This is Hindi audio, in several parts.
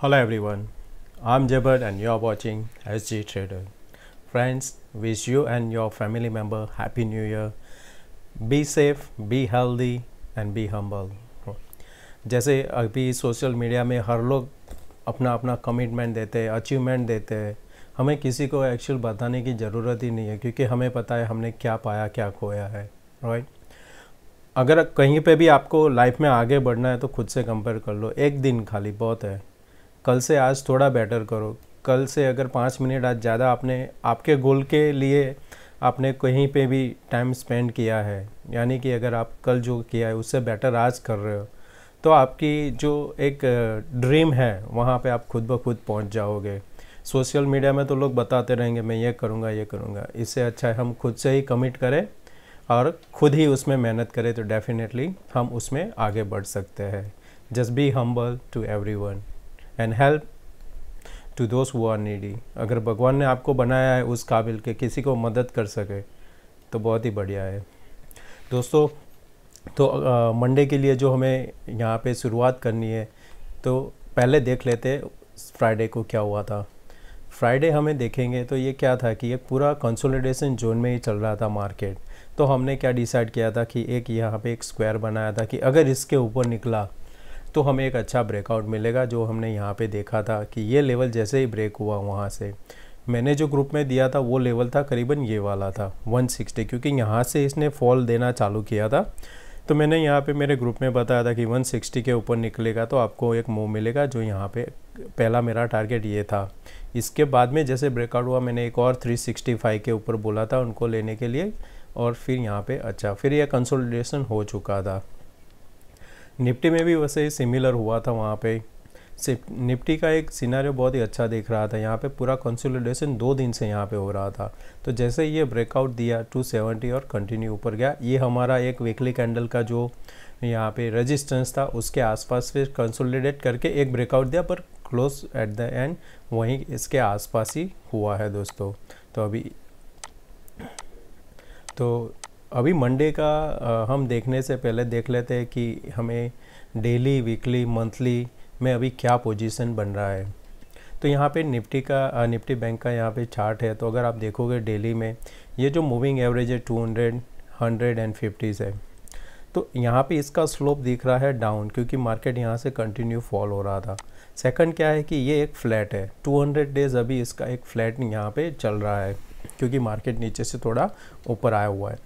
Hello everyone, I'm Jabir and you're watching SG Trader. Friends, wish you and your family member Happy New Year. Be safe, be healthy and be humble. जैसे अभी सोशल मीडिया में हर लोग अपना अपना कमिटमेंट देते हैं अचीवमेंट देते हैं हमें किसी को एक्चुअल बताने की ज़रूरत ही नहीं है क्योंकि हमें पता है हमने क्या पाया क्या खोया है राइट अगर कहीं पे भी आपको लाइफ में आगे बढ़ना है तो खुद से कंपेयर कर लो एक दिन खाली बहुत है कल से आज थोड़ा बेटर करो कल से अगर पाँच मिनट आज ज़्यादा आपने आपके गोल के लिए आपने कहीं पे भी टाइम स्पेंड किया है यानी कि अगर आप कल जो किया है उससे बेटर आज कर रहे हो तो आपकी जो एक ड्रीम है वहाँ पे आप खुद ब खुद पहुँच जाओगे सोशल मीडिया में तो लोग बताते रहेंगे मैं ये करूँगा ये करूँगा इससे अच्छा है हम खुद से ही कमिट करें और खुद ही उसमें मेहनत करें तो डेफिनेटली हम उसमें आगे बढ़ सकते हैं just be humble to everyone and help to दोस्त वो आर नीडी अगर भगवान ने आपको बनाया है उस काबिल के किसी को मदद कर सके तो बहुत ही बढ़िया है दोस्तों तो मंडे के लिए जो हमें यहाँ पे शुरुआत करनी है तो पहले देख लेते फ्राइडे को क्या हुआ था फ्राइडे हमें देखेंगे तो ये क्या था कि ये पूरा कंसोलिडेशन जोन में ही चल रहा था मार्केट तो हमने क्या डिसाइड किया था कि एक यहाँ पे एक स्क्वायर बनाया था कि अगर इसके ऊपर निकला तो हमें एक अच्छा ब्रेकआउट मिलेगा जो हमने यहाँ पे देखा था कि ये लेवल जैसे ही ब्रेक हुआ वहाँ से मैंने जो ग्रुप में दिया था वो लेवल था करीबन ये वाला था 160 क्योंकि यहाँ से इसने फॉल देना चालू किया था तो मैंने यहाँ पे मेरे ग्रुप में बताया था कि 160 के ऊपर निकलेगा तो आपको एक मूव मिलेगा जो यहाँ पे पहला मेरा टारगेट ये था इसके बाद में जैसे ब्रेकआउट हुआ मैंने एक और 365 के ऊपर बोला था उनको लेने के लिए और फिर यहाँ पे अच्छा फिर यह कंसोलिडेशन हो चुका था निफ्टी में भी वैसे ही सिमिलर हुआ था वहाँ पे निफ्टी का एक सिनारियो बहुत ही अच्छा दिख रहा था यहाँ पे पूरा कंसोलिडेशन दो दिन से यहाँ पे हो रहा था तो जैसे ये ब्रेकआउट दिया 270 और कंटिन्यू ऊपर गया ये हमारा एक वीकली कैंडल का जो यहाँ पे रेजिस्टेंस था उसके आसपास फिर कंसोलिडेट करके एक ब्रेकआउट दिया पर क्लोज एट द एंड वहीं इसके आसपास ही हुआ है दोस्तों तो अभी तो अभी मंडे का हम देखने से पहले देख लेते हैं कि हमें डेली वीकली मंथली में अभी क्या पोजीशन बन रहा है तो यहाँ पे निफ्टी का निफ्टी बैंक का यहाँ पे चार्ट है तो अगर आप देखोगे डेली में ये जो मूविंग एवरेज है two hundred hundred and fifties है तो यहाँ पे इसका स्लोप दिख रहा है डाउन क्योंकि मार्केट यहाँ से कंटिन्यू फॉल हो रहा था सेकंड क्या है कि ये एक फ्लैट है 200 डेज़ अभी इसका एक फ्लैट यहाँ पे चल रहा है क्योंकि मार्केट नीचे से थोड़ा ऊपर आया हुआ है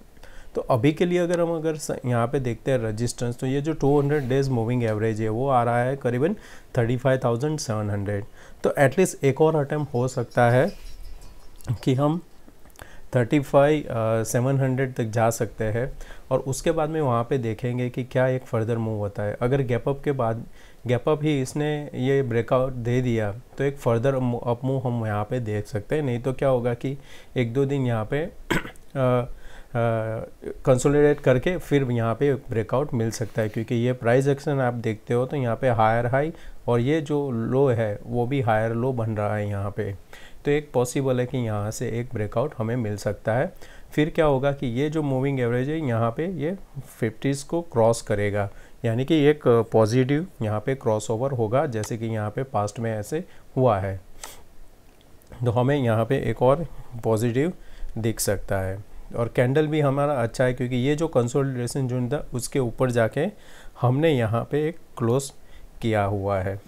तो अभी के लिए अगर हम अगर यहाँ पे देखते हैं रजिस्टेंस तो ये जो 200 डेज मूविंग एवरेज है वो आ रहा है करीबन 35,700 तो एटलीस्ट एक और अटैम्प हो सकता है कि हम थर्टी फाइव सेवन हंड्रेड तक जा सकते हैं और उसके बाद में वहाँ पे देखेंगे कि क्या एक फर्दर मूव होता है अगर गैपअप के बाद गैपअप ही इसने ये ब्रेकआउट दे दिया तो एक फर्दर अप मूव हम यहाँ पे देख सकते हैं नहीं तो क्या होगा कि एक दो दिन यहाँ पे कंसोलिडेट करके फिर यहाँ पे ब्रेकआउट मिल सकता है क्योंकि ये प्राइस एक्शन आप देखते हो तो यहाँ पे हायर हाई और ये जो लो है वो भी हायर लो बन रहा है यहाँ पे तो एक पॉसिबल है कि यहाँ से एक ब्रेकआउट हमें मिल सकता है फिर क्या होगा कि ये जो मूविंग एवरेज है यहाँ पे ये फिफ्टीज़ को क्रॉस करेगा यानी कि एक पॉजिटिव यहाँ पे क्रॉसओवर होगा जैसे कि यहाँ पे पास्ट में ऐसे हुआ है तो हमें यहाँ पे एक और पॉजिटिव दिख सकता है और कैंडल भी हमारा अच्छा है क्योंकि ये जो कंसोलिडेशन जोन था उसके ऊपर जाके हमने यहाँ पे एक क्लोज किया हुआ है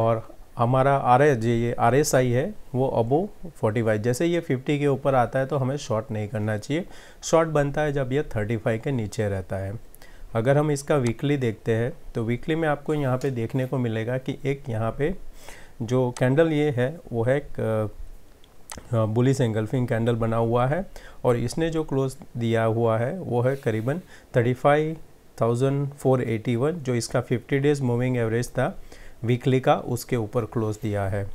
और हमारा आर एस ये आर एस आई है वो अबो फोर्टी फाइव जैसे ये फिफ्टी के ऊपर आता है तो हमें शॉर्ट नहीं करना चाहिए शॉर्ट बनता है जब ये थर्टी फाइव के नीचे रहता है अगर हम इसका वीकली देखते हैं तो वीकली में आपको यहाँ पे देखने को मिलेगा कि एक यहाँ पे जो कैंडल ये है वो है बुलिस एंगल्फिंग कैंडल बना हुआ है और इसने जो क्लोज दिया हुआ है वो है करीबन 35,481 जो इसका 50 डेज मूविंग एवरेज था वीकली का उसके ऊपर क्लोज दिया है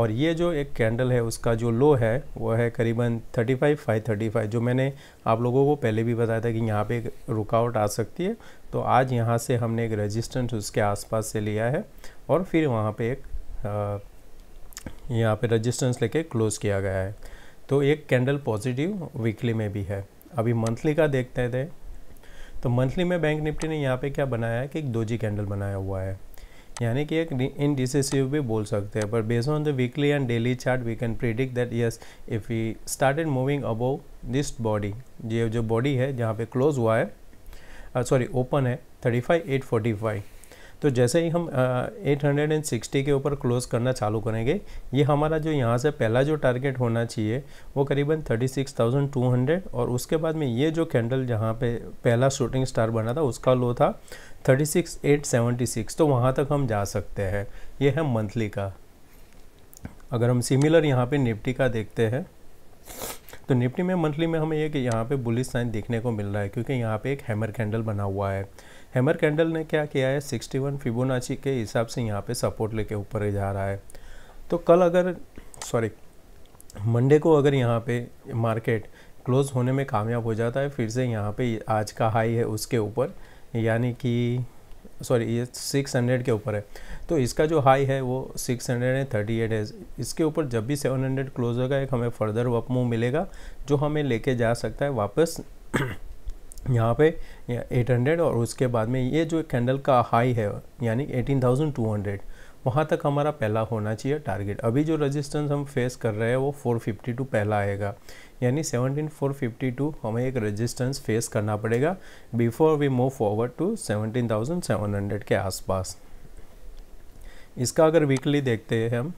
और ये जो एक कैंडल है उसका जो लो है वो है करीबन थर्टी फाइव जो मैंने आप लोगों को पहले भी बताया था कि यहाँ पे एक रुकावट आ सकती है तो आज यहाँ से हमने एक रजिस्टेंट उसके आसपास से लिया है और फिर वहाँ पर एक आ, यहाँ पे रेजिस्टेंस लेके क्लोज़ किया गया है तो एक कैंडल पॉजिटिव वीकली में भी है अभी मंथली का देखते थे तो मंथली में बैंक निफ्टी ने यहाँ पे क्या बनाया है कि एक दोजी कैंडल बनाया हुआ है यानी कि एक इनडिसिव भी बोल सकते हैं पर based on the weekly and daily chart we can predict that yes if you started moving above this body ये जो बॉडी है जहाँ पे क्लोज हुआ है सॉरी uh, ओपन है thirty five eight forty five तो जैसे ही हम एट हंड्रेड एंड सिक्सटी के ऊपर क्लोज़ करना चालू करेंगे ये हमारा जो यहाँ से पहला जो टारगेट होना चाहिए वो करीबन thirty six thousand two hundred और उसके बाद में ये जो कैंडल जहाँ पे पहला शूटिंग स्टार बना था उसका लो था thirty six eight seventy six तो वहाँ तक हम जा सकते हैं ये है मंथली का अगर हम सिमिलर यहाँ पर निफ्टी का देखते हैं तो निफ्टी में मंथली में हमें यह कि यहाँ पे बुलिस साइन देखने को मिल रहा है क्योंकि यहाँ पे एक हैमर कैंडल बना हुआ है हैमर कैंडल ने क्या किया है 61 फिबोनाची के हिसाब से यहाँ पे सपोर्ट लेके ऊपर जा रहा है तो कल अगर सॉरी मंडे को अगर यहाँ पे मार्केट क्लोज होने में कामयाब हो जाता है फिर से यहाँ पे आज का हाई है उसके ऊपर यानी कि सॉरी ये सिक्स हंड्रेड के ऊपर है तो इसका जो हाई है वो six hundred and thirty eight है इसके ऊपर जब भी सेवन हंड्रेड क्लोज होगा एक हमें फर्दर वप मूव मिलेगा जो हमें लेके जा सकता है वापस यहाँ पे एट हंड्रेड और उसके बाद में ये जो कैंडल का हाई है यानी एटीन थाउजेंड टू हंड्रेड वहाँ तक हमारा पहला होना चाहिए टारगेट अभी जो रेजिस्टेंस हम फेस कर रहे हैं वो 452 पहला आएगा यानी 17452 हमें एक रेजिस्टेंस फेस करना पड़ेगा before we move forward to 17,700 के आसपास इसका अगर वीकली देखते हैं हम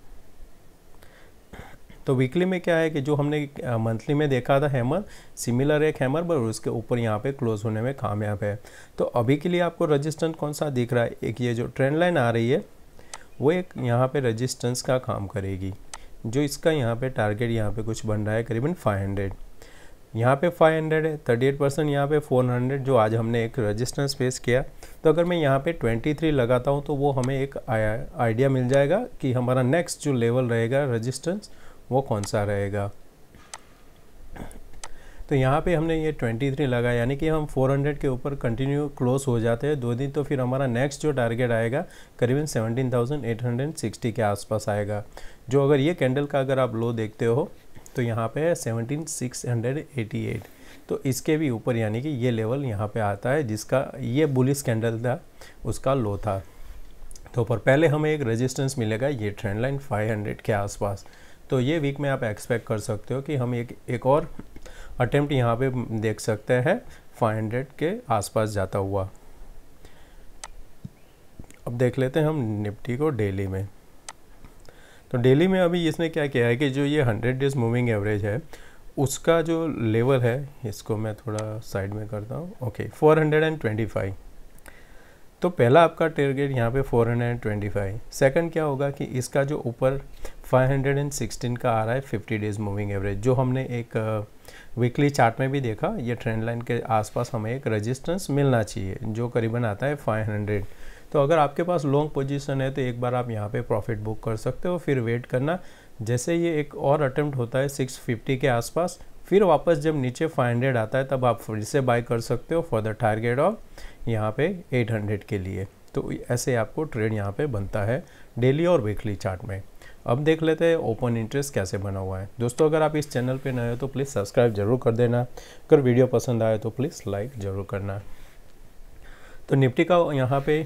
तो वीकली में क्या है कि जो हमने मंथली में देखा था हैमर सिमिलर एक हैमर पर उसके ऊपर यहाँ पे क्लोज होने में कामयाब है तो अभी के लिए आपको रजिस्टेंस कौन सा दिख रहा है एक ये जो ट्रेंड लाइन आ रही है वो एक यहाँ पर रजिस्टेंस का काम करेगी जो इसका यहाँ पर टारगेट यहाँ पर कुछ बन रहा है करीबन फाइव हंड्रेड यहाँ पे 500 है 38 परसेंट यहाँ पे 400 जो आज हमने एक रजिस्टेंस फेस किया तो अगर मैं यहाँ पे 23 लगाता हूँ तो वो हमें एक आइडिया मिल जाएगा कि हमारा नेक्स्ट जो लेवल रहेगा रजिस्टेंस वो कौन सा रहेगा तो यहाँ पे हमने ये 23 लगा यानी कि हम 400 के ऊपर कंटिन्यू क्लोज हो जाते हैं दो दिन तो फिर हमारा नेक्स्ट जो टारगेट आएगा करीबन 17,860 के आसपास आएगा जो अगर ये कैंडल का अगर आप लो देखते हो तो यहाँ पे है 17,688 तो इसके भी ऊपर यानी कि ये लेवल यहाँ पे आता है जिसका ये बुलिस कैंडल था उसका लो था तो पर पहले हमें एक रजिस्टेंस मिलेगा ये ट्रेंड लाइन फाइव के आसपास तो ये वीक में आप एक्सपेक्ट कर सकते हो कि हम एक एक और अटेम्प्ट यहाँ पे देख सकते हैं 500 के आसपास जाता हुआ अब देख लेते हैं हम निफ्टी को डेली में तो डेली में अभी इसने क्या किया है कि जो ये 100 डेज मूविंग एवरेज है उसका जो लेवल है इसको मैं थोड़ा साइड में करता हूँ ओके 425 तो पहला आपका टारगेट यहाँ पे 425 सेकंड क्या होगा कि इसका जो ऊपर 516 का आ रहा है 50 डेज़ मूविंग एवरेज जो हमने एक वीकली चार्ट में भी देखा ये ट्रेंड लाइन के आसपास हमें एक रेजिस्टेंस मिलना चाहिए जो करीबन आता है 500 तो अगर आपके पास लॉन्ग पोजीशन है तो एक बार आप यहाँ पे प्रॉफिट बुक कर सकते हो फिर वेट करना जैसे ये एक और अटेम्प्ट होता है सिक्स के आसपास फिर वापस जब नीचे फाइव आता है तब आप फिर से बाई कर सकते हो फॉर द टारगेट ऑफ यहाँ पर एट के लिए तो ऐसे आपको ट्रेड यहाँ पर बनता है डेली और वीकली चार्ट में अब देख लेते हैं ओपन इंटरेस्ट कैसे बना हुआ है दोस्तों अगर आप इस चैनल पर नए हो तो प्लीज़ सब्सक्राइब जरूर कर देना अगर वीडियो पसंद आए तो प्लीज़ लाइक ज़रूर करना तो निफ्टी का यहाँ पे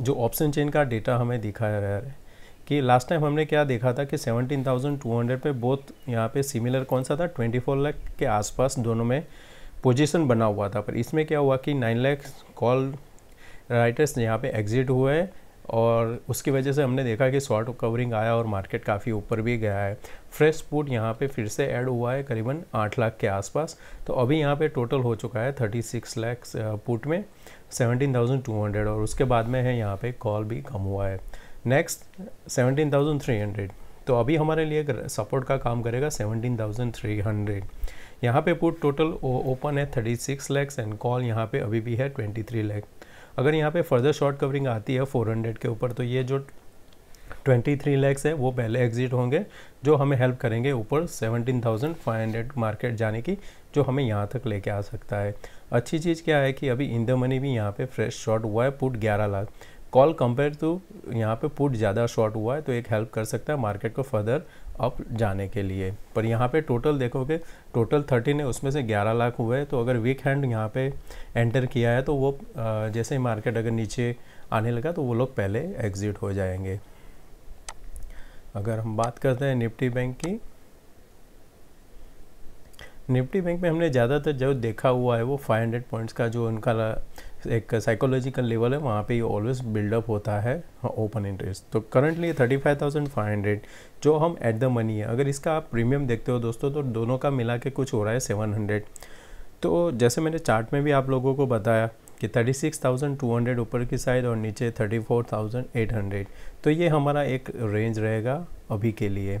जो ऑप्शन चेन का डेटा हमें दिखाया गया है कि लास्ट टाइम हमने क्या देखा था कि 17,200 पे बहुत यहाँ पे सिमिलर कौन सा था 24 लाख के आसपास दोनों में पोजीशन बना हुआ था पर इसमें क्या हुआ कि 9 लाख कॉल राइटर्स यहाँ पे एग्जिट हुए और उसकी वजह से हमने देखा कि शॉर्ट कवरिंग आया और मार्केट काफ़ी ऊपर भी गया है फ्रेश पुट यहाँ पे फिर से ऐड हुआ है करीबन आठ लाख के आसपास तो अभी यहाँ पे टोटल हो चुका है थर्टी सिक्स लैख पुट में सेवनटीन थाउजेंड टू हंड्रेड और उसके बाद में है यहाँ पे कॉल भी कम हुआ है next seventeen thousand three hundred तो अभी हमारे लिए सपोर्ट का काम करेगा सेवनटीन थाउजेंड थ्री हंड्रेड यहाँ पे पुट टोटल ओपन है thirty six lakhs and call यहाँ पे अभी भी है ट्वेंटी थ्री लैख अगर यहाँ पे फर्दर शॉर्ट कवरिंग आती है 400 के ऊपर तो ये जो 23 लैक्स है वो पहले एग्जिट होंगे जो हमें हेल्प करेंगे ऊपर 17,500 मार्केट जाने की जो हमें यहाँ तक लेके आ सकता है अच्छी चीज़ क्या है कि अभी इन द मनी भी यहाँ पे फ्रेश शॉर्ट हुआ है put 11 lakh call compare to यहाँ पे पुट ज़्यादा शॉर्ट हुआ है तो एक हेल्प कर सकता है मार्केट को फर्दर अप जाने के लिए पर यहाँ पे टोटल देखोगे टोटल थर्टीन है उसमें से ग्यारह लाख हुए तो अगर वीक हैंड यहाँ पे एंटर किया है तो वो जैसे ही मार्केट अगर नीचे आने लगा तो वो लोग पहले एग्ज़िट हो जाएंगे अगर हम बात करते हैं निफ्टी बैंक की निफ्टी बैंक में हमने ज़्यादातर जो देखा हुआ है वो 500 पॉइंट्स का जो उनका एक साइकोलॉजिकल लेवल है वहाँ पे ये ऑलवेज बिल्डअप होता है ओपन इंटरेस्ट तो currently thirty five thousand five hundred जो हम एट द मनी है अगर इसका आप प्रीमियम देखते हो दोस्तों तो दोनों का मिला के कुछ हो रहा है सेवन हंड्रेड तो जैसे मैंने चार्ट में भी आप लोगों को बताया कि thirty six thousand two hundred ऊपर की साइड और नीचे thirty four thousand eight hundred तो ये हमारा एक रेंज रहेगा अभी के लिए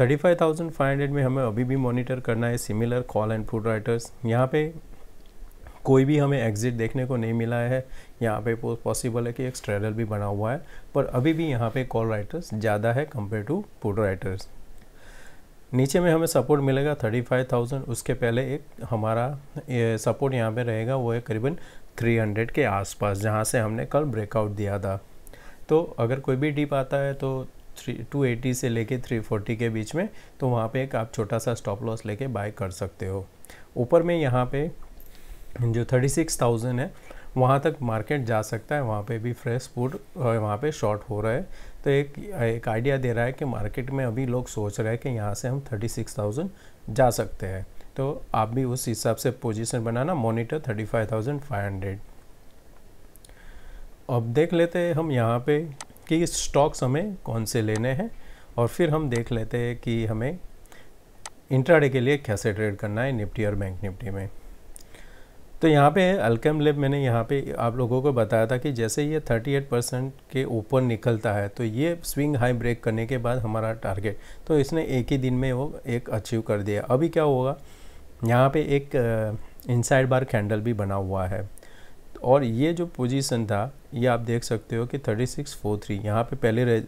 thirty five five thousand hundred में हमें अभी भी मॉनिटर करना है similar call and put writers यहाँ पे कोई भी हमें एग्ज़िट देखने को नहीं मिला है यहाँ पे पॉसिबल है कि एक स्ट्रेडल भी बना हुआ है पर अभी भी यहाँ पे कॉल राइटर्स ज़्यादा है कंपेयर टू पुट राइटर्स नीचे में हमें सपोर्ट मिलेगा थर्टी फाइव थाउजेंड उसके पहले एक हमारा सपोर्ट यहाँ पे रहेगा वो है करीबन थ्री हंड्रेड के आसपास जहाँ से हमने कल ब्रेकआउट दिया था तो अगर कोई भी डिप आता है तो थ्री टू एटी से लेके थ्री फोर्टी के बीच में तो वहाँ पर एक आप छोटा सा स्टॉप लॉस लेके बाय कर सकते हो ऊपर में यहाँ पे जो थर्टी सिक्स थाउजेंड है वहाँ तक मार्केट जा सकता है वहाँ पे भी फ्रेश फूड वहाँ पे शॉर्ट हो रहा है तो एक एक आइडिया दे रहा है कि मार्केट में अभी लोग सोच रहे हैं कि यहाँ से हम थर्टी सिक्स थाउजेंड जा सकते हैं तो आप भी उस हिसाब से पोजीशन बनाना monitor thirty five thousand five hundred अब देख लेते हैं हम यहाँ पे कि स्टॉक्स हमें कौन से लेने हैं और फिर हम देख लेते हैं कि हमें इंट्राडे के लिए कैसे ट्रेड करना है निफ्टी और बैंक निफ्टी में तो यहाँ पे अल्कम लेब मैंने यहाँ पे आप लोगों को बताया था कि जैसे ये 38 परसेंट के ऊपर निकलता है तो ये स्विंग हाई ब्रेक करने के बाद हमारा टारगेट तो इसने एक ही दिन में वो एक अचीव कर दिया अभी क्या होगा यहाँ पे एक इनसाइड बार कैंडल भी बना हुआ है और ये जो पोजीशन था ये आप देख सकते हो कि 3643 यहाँ पर पहले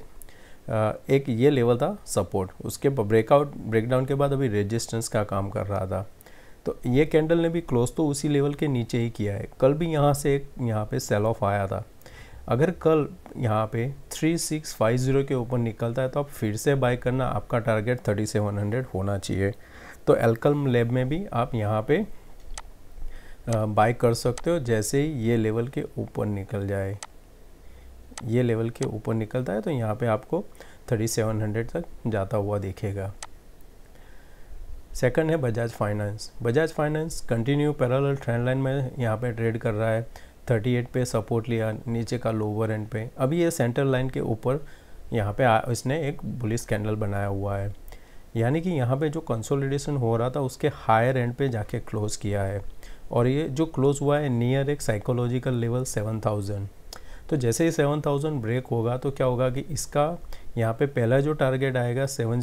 एक ये लेवल था सपोर्ट उसके ब्रेकआउट ब्रेकडाउन के बाद अभी रेजिस्टेंस का काम कर रहा था तो ये कैंडल ने भी क्लोज तो उसी लेवल के नीचे ही किया है कल भी यहाँ से एक यहाँ पर सेल ऑफ आया था अगर कल यहाँ पे 3650 के ऊपर निकलता है तो आप फिर से बाय करना आपका टारगेट 3700 होना चाहिए तो एल्कम लेब में भी आप यहाँ पे बाय कर सकते हो जैसे ही ये लेवल के ऊपर निकल जाए ये लेवल के ऊपर निकलता है तो यहाँ पे आपको 3700 तक जाता हुआ देखेगा सेकंड है Bajaj Finance Bajaj Finance continue parallel trend line में यहाँ पे ट्रेड कर रहा है 38 पे सपोर्ट लिया नीचे का लोअर एंड पे अभी ये सेंटर लाइन के ऊपर यहाँ पे इसने एक बुलिस कैंडल बनाया हुआ है यानी कि यहाँ पे जो कंसोलिडेशन हो रहा था उसके हायर एंड पे जाके क्लोज़ किया है और ये जो क्लोज़ हुआ है नियर एक साइकोलॉजिकल लेवल सेवन तो जैसे ही सेवन ब्रेक होगा तो क्या होगा कि इसका यहाँ पर पहला जो टारगेट आएगा सेवन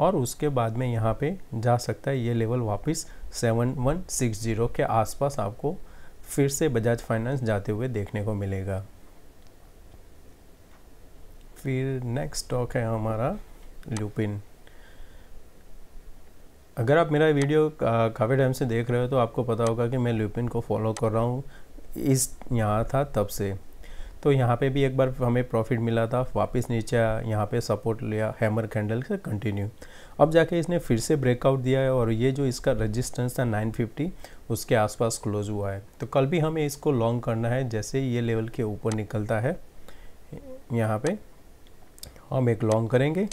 और उसके बाद में यहाँ पे जा सकता है ये लेवल वापस 7160 के आसपास आपको फिर से बजाज फाइनेंस जाते हुए देखने को मिलेगा फिर नेक्स्ट स्टॉक है हमारा लुपिन अगर आप मेरा वीडियो काफ़ी टाइम से देख रहे हो तो आपको पता होगा कि मैं लुपिन को फॉलो कर रहा हूँ इस यहाँ था तब से तो यहाँ पे भी एक बार हमें प्रॉफिट मिला था वापस नीचे आया यहाँ पे सपोर्ट लिया हैमर कैंडल से कंटिन्यू अब जाके इसने फिर से ब्रेकआउट दिया है और ये जो इसका रजिस्टेंस था 950 उसके आसपास क्लोज हुआ है तो कल भी हमें इसको लॉन्ग करना है जैसे ये लेवल के ऊपर निकलता है यहाँ पर हम एक लॉन्ग करेंगे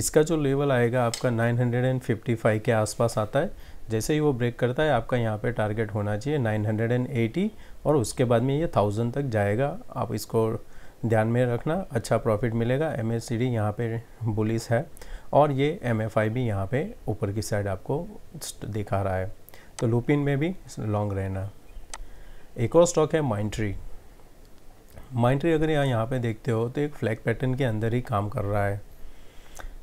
इसका जो लेवल आएगा आपका 955 के आसपास आता है जैसे ही वो ब्रेक करता है आपका यहाँ पे टारगेट होना चाहिए 980 और उसके बाद में ये थाउजेंड तक जाएगा आप इसको ध्यान में रखना अच्छा प्रॉफिट मिलेगा एम एस सी यहाँ पर बुलिस है और ये एम एफ आई भी यहाँ पर ऊपर की साइड आपको दिखा रहा है तो लुपिन में भी लॉन्ग रहना एक और स्टॉक है माइंट्री माइंट्री अगर यहाँ यहाँ पर देखते हो तो एक फ्लैग पैटर्न के अंदर ही काम कर रहा है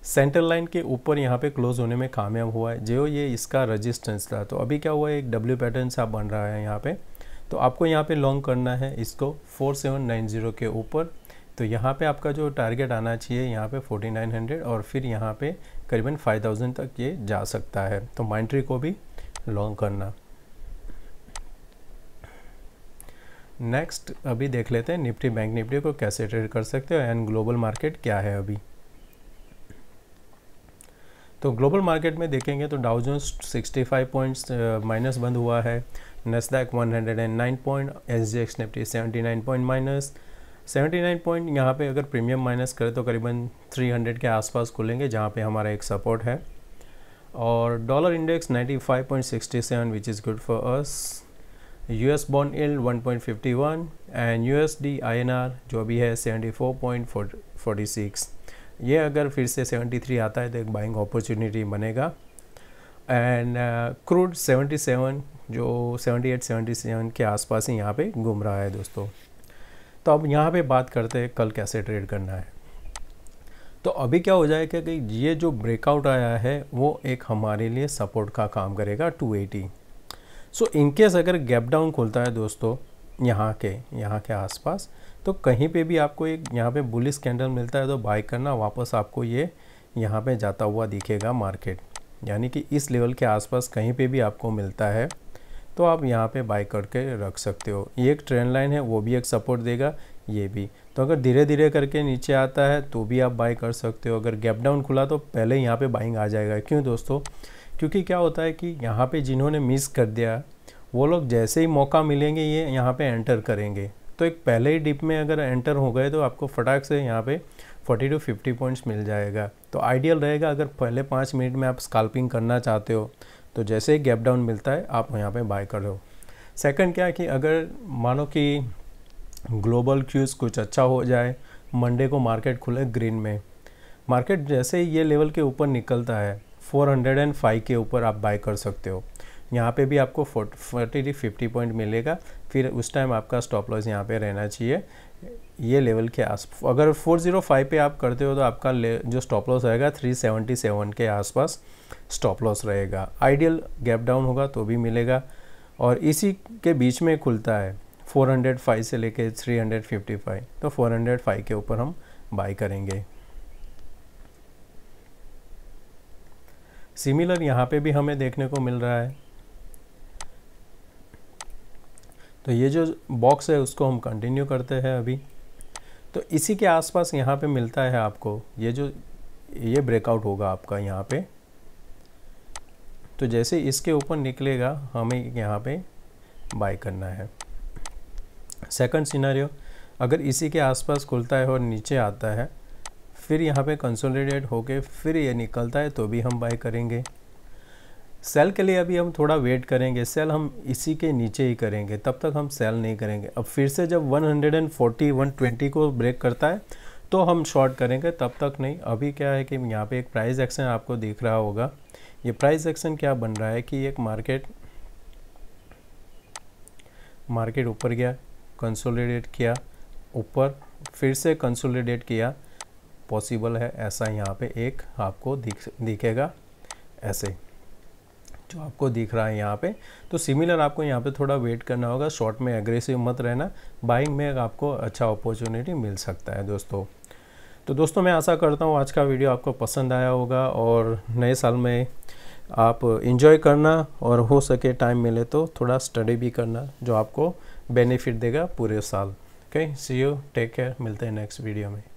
सेंटर लाइन के ऊपर यहाँ पे क्लोज होने में कामयाब हुआ है जो ये इसका रजिस्टेंस था तो अभी क्या हुआ है एक डब्ल्यू पैटर्न सा बन रहा है यहाँ पे तो आपको यहाँ पे लॉन्ग करना है इसको 4790 के ऊपर तो यहाँ पे आपका जो टारगेट आना चाहिए यहाँ पे 4900 और फिर यहाँ पे करीबन 5000 तक ये जा सकता है तो माइंट्री को भी लॉन्ग करना नेक्स्ट अभी देख लेते हैं निफ्टी बैंक निफ्टी को कैसे ट्रेड कर सकते हो एंड ग्लोबल मार्केट क्या है अभी तो ग्लोबल मार्केट में देखेंगे तो सिक्सटी 65 पॉइंट्स माइनस बंद हुआ है and 109 point S G X Nifty seventy point minus 79 point यहाँ पे अगर प्रीमियम माइनस करें तो करीबन 300 के आसपास खुलेंगे जहाँ पे हमारा एक सपोर्ट है और dollar index 95.67 which is good for us S bond yield one and N R जो भी है सिक्स ये अगर फिर से 73 आता है तो एक बाइंग अपॉर्चुनिटी बनेगा एंड क्रूड 77 जो 78 77 के आसपास ही यहाँ पे घूम रहा है दोस्तों तो अब यहाँ पे बात करते हैं कल कैसे ट्रेड करना है तो अभी क्या हो जाएगा कि ये जो ब्रेकआउट आया है वो एक हमारे लिए सपोर्ट का काम करेगा 280 सो इनकेस अगर गैप डाउन खुलता है दोस्तों यहाँ के यहाँ के आसपास तो कहीं पे भी आपको एक यहाँ पे बुलिस कैंडल मिलता है तो बाय करना वापस आपको ये यहाँ पे जाता हुआ दिखेगा मार्केट यानी कि इस लेवल के आसपास कहीं पे भी आपको मिलता है तो आप यहाँ पे बाय करके रख सकते हो ये एक ट्रेंड लाइन है वो भी एक सपोर्ट देगा ये भी तो अगर धीरे धीरे करके नीचे आता है तो भी आप बाय कर सकते हो अगर गैप डाउन खुला तो पहले यहाँ पर बाइंग आ जाएगा क्यों दोस्तों क्योंकि क्या होता है कि यहाँ पर जिन्होंने मिस कर दिया वो लोग जैसे ही मौका मिलेंगे ये यहाँ पे एंटर करेंगे तो एक पहले ही डिप में अगर एंटर हो गए तो आपको फटाक से यहाँ पे 40 टू 50 पॉइंट्स मिल जाएगा तो आइडियल रहेगा अगर पहले पाँच मिनट में आप स्काल्पिंग करना चाहते हो तो जैसे ही गैप डाउन मिलता है आप यहाँ पे बाय कर लो सेकंड क्या है कि अगर मानो कि ग्लोबल क्यूज़ कुछ अच्छा हो जाए मंडे को मार्केट खुले ग्रीन में मार्केट जैसे ही ये लेवल के ऊपर निकलता है 405 के ऊपर आप बाय कर सकते हो यहाँ पे भी आपको 40 फिफ्टी पॉइंट मिलेगा फिर उस टाइम आपका स्टॉप लॉस यहाँ पे रहना चाहिए ये लेवल के आस अगर 405 पे आप करते हो तो आपका जो स्टॉप लॉस रहेगा 377 के आसपास स्टॉप लॉस रहेगा आइडियल गैप डाउन होगा तो भी मिलेगा और इसी के बीच में खुलता है 405 से लेके 355 तो 405 के ऊपर हम बाई करेंगे सिमिलर यहाँ पे भी हमें देखने को मिल रहा है तो ये जो बॉक्स है उसको हम कंटिन्यू करते हैं अभी तो इसी के आसपास यहाँ पे मिलता है आपको ये जो ये ब्रेकआउट होगा आपका यहाँ पे तो जैसे इसके ऊपर निकलेगा हमें यहाँ पे बाय करना है सेकंड सिनेरियो अगर इसी के आसपास खुलता है और नीचे आता है फिर यहाँ पे कंसोलिडेट होके फिर ये निकलता है तो भी हम बाय करेंगे सेल के लिए अभी हम थोड़ा वेट करेंगे सेल हम इसी के नीचे ही करेंगे तब तक हम सेल नहीं करेंगे अब फिर से जब 140 120 को ब्रेक करता है तो हम शॉर्ट करेंगे तब तक नहीं अभी क्या है कि यहाँ पे एक प्राइस एक्शन आपको दिख रहा होगा ये प्राइस एक्शन क्या बन रहा है कि एक मार्केट मार्केट ऊपर गया कंसोलिडेट किया ऊपर फिर से कंसोलिडेट किया पॉसिबल है ऐसा यहाँ पे एक आपको दिख दिखेगा ऐसे जो आपको दिख रहा है यहाँ पे तो सिमिलर आपको यहाँ पे थोड़ा वेट करना होगा शॉर्ट में एग्रेसिव मत रहना बाइंग में आपको अच्छा अपॉर्चुनिटी मिल सकता है दोस्तों तो दोस्तों मैं आशा करता हूँ आज का वीडियो आपको पसंद आया होगा और नए साल में आप इन्जॉय करना और हो सके टाइम मिले तो थोड़ा स्टडी भी करना जो आपको बेनिफिट देगा पूरे साल okay see you take care मिलते हैं नेक्स्ट वीडियो में